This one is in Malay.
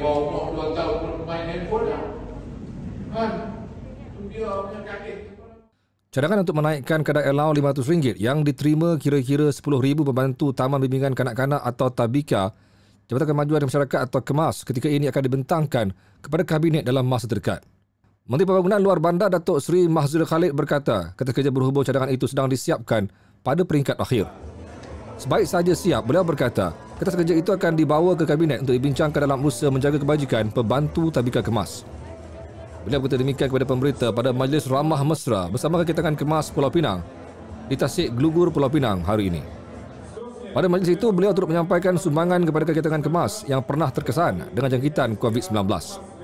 Bawa rumah dua tahun pun main handphone lah. Kan? Itu dia punya kakit. Cadangan untuk menaikkan kadar elau RM500 yang diterima kira-kira RM10,000 pembantu Taman Bimbingan Kanak-Kanak atau Tabika Jabatan Kemajuan dan Masyarakat atau KEMAS ketika ini akan dibentangkan kepada Kabinet dalam masa terdekat. Menteri Pembangunan Luar Bandar Datuk Seri Mahzul Khalid berkata ketika kerja berhubung cadangan itu sedang disiapkan pada peringkat akhir. Sebaik saja siap, beliau berkata Kertas kerja itu akan dibawa ke kabinet untuk dibincangkan dalam usaha menjaga kebajikan pembantu tabika kemas. Beliau berkata demikian kepada pemberita pada majlis ramah mesra bersama kakitangan kemas Pulau Pinang di Tasik Glugur Pulau Pinang hari ini. Pada majlis itu, beliau turut menyampaikan sumbangan kepada kakitangan kemas yang pernah terkesan dengan jangkitan COVID-19.